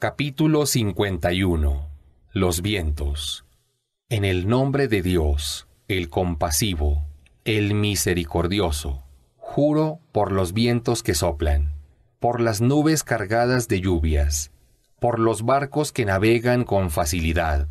Capítulo 51 Los vientos En el nombre de Dios, el compasivo, el misericordioso, juro por los vientos que soplan, por las nubes cargadas de lluvias, por los barcos que navegan con facilidad,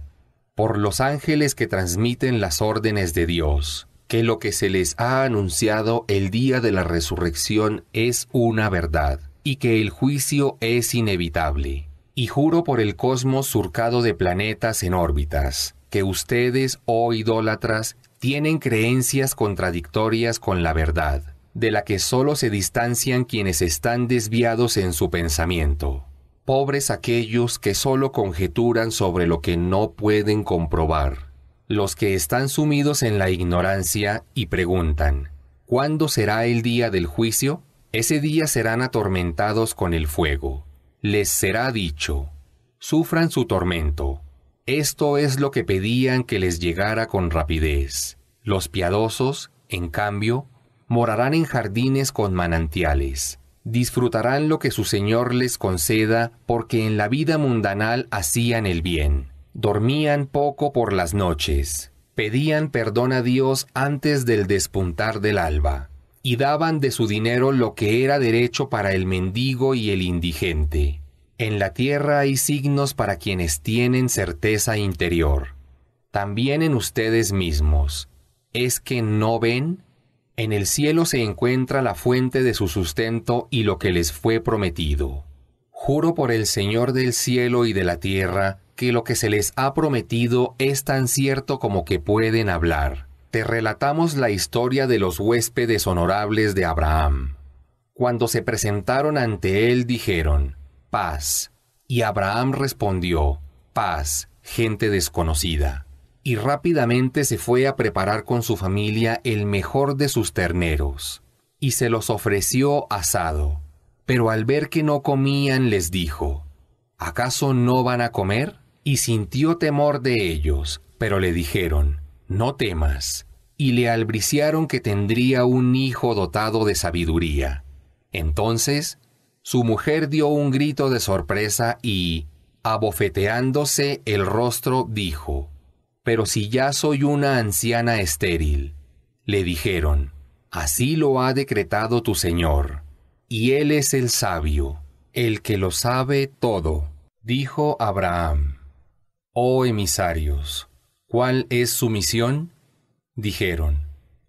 por los ángeles que transmiten las órdenes de Dios, que lo que se les ha anunciado el día de la resurrección es una verdad y que el juicio es inevitable y juro por el cosmos surcado de planetas en órbitas, que ustedes, oh idólatras, tienen creencias contradictorias con la verdad, de la que solo se distancian quienes están desviados en su pensamiento. Pobres aquellos que solo conjeturan sobre lo que no pueden comprobar, los que están sumidos en la ignorancia y preguntan, ¿cuándo será el día del juicio? Ese día serán atormentados con el fuego les será dicho, sufran su tormento. Esto es lo que pedían que les llegara con rapidez. Los piadosos, en cambio, morarán en jardines con manantiales. Disfrutarán lo que su Señor les conceda porque en la vida mundanal hacían el bien. Dormían poco por las noches. Pedían perdón a Dios antes del despuntar del alba y daban de su dinero lo que era derecho para el mendigo y el indigente. En la tierra hay signos para quienes tienen certeza interior. También en ustedes mismos. ¿Es que no ven? En el cielo se encuentra la fuente de su sustento y lo que les fue prometido. Juro por el Señor del cielo y de la tierra que lo que se les ha prometido es tan cierto como que pueden hablar te relatamos la historia de los huéspedes honorables de Abraham. Cuando se presentaron ante él dijeron, paz. Y Abraham respondió, paz, gente desconocida. Y rápidamente se fue a preparar con su familia el mejor de sus terneros, y se los ofreció asado. Pero al ver que no comían les dijo, ¿acaso no van a comer? Y sintió temor de ellos, pero le dijeron, no temas, y le albriciaron que tendría un hijo dotado de sabiduría. Entonces, su mujer dio un grito de sorpresa y, abofeteándose el rostro, dijo, Pero si ya soy una anciana estéril. Le dijeron, Así lo ha decretado tu Señor, y Él es el sabio, el que lo sabe todo, dijo Abraham. Oh emisarios, ¿cuál es su misión? Dijeron,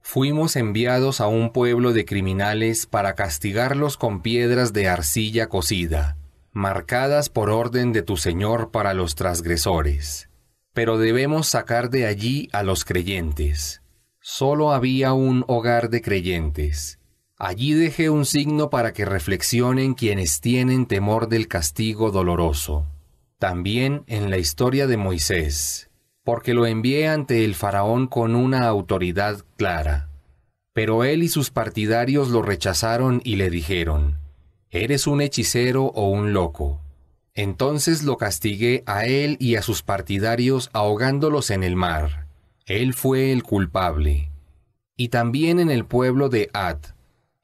Fuimos enviados a un pueblo de criminales para castigarlos con piedras de arcilla cocida, marcadas por orden de tu Señor para los transgresores. Pero debemos sacar de allí a los creyentes. Solo había un hogar de creyentes. Allí dejé un signo para que reflexionen quienes tienen temor del castigo doloroso. También en la historia de Moisés, porque lo envié ante el faraón con una autoridad clara. Pero él y sus partidarios lo rechazaron y le dijeron, Eres un hechicero o un loco. Entonces lo castigué a él y a sus partidarios ahogándolos en el mar. Él fue el culpable. Y también en el pueblo de At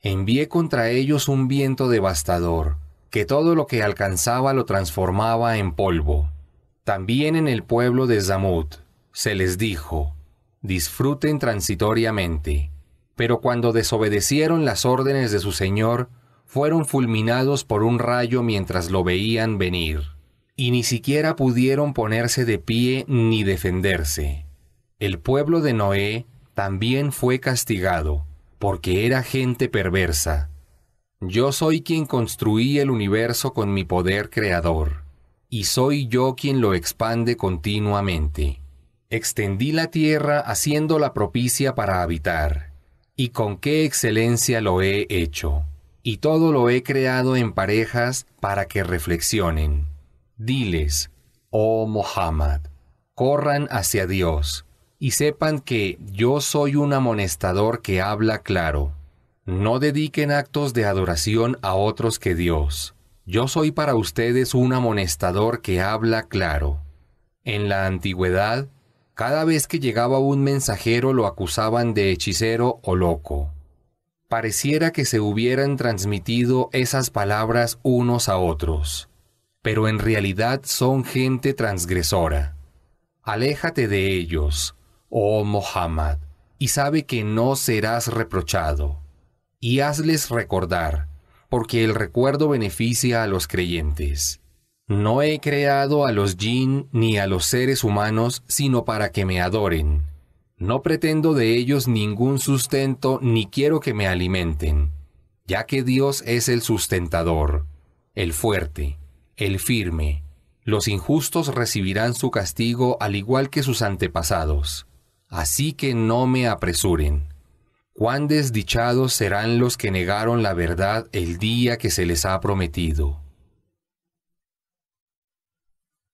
envié contra ellos un viento devastador, que todo lo que alcanzaba lo transformaba en polvo. También en el pueblo de Zamut, se les dijo, disfruten transitoriamente, pero cuando desobedecieron las órdenes de su Señor, fueron fulminados por un rayo mientras lo veían venir, y ni siquiera pudieron ponerse de pie ni defenderse. El pueblo de Noé también fue castigado, porque era gente perversa. Yo soy quien construí el universo con mi poder creador y soy yo quien lo expande continuamente. Extendí la tierra haciéndola propicia para habitar, y con qué excelencia lo he hecho, y todo lo he creado en parejas para que reflexionen. Diles, oh Muhammad, corran hacia Dios, y sepan que yo soy un amonestador que habla claro. No dediquen actos de adoración a otros que Dios yo soy para ustedes un amonestador que habla claro. En la antigüedad, cada vez que llegaba un mensajero lo acusaban de hechicero o loco. Pareciera que se hubieran transmitido esas palabras unos a otros, pero en realidad son gente transgresora. Aléjate de ellos, oh Mohammed, y sabe que no serás reprochado. Y hazles recordar, porque el recuerdo beneficia a los creyentes. No he creado a los jin ni a los seres humanos sino para que me adoren. No pretendo de ellos ningún sustento ni quiero que me alimenten, ya que Dios es el sustentador, el fuerte, el firme. Los injustos recibirán su castigo al igual que sus antepasados. Así que no me apresuren cuán desdichados serán los que negaron la verdad el día que se les ha prometido.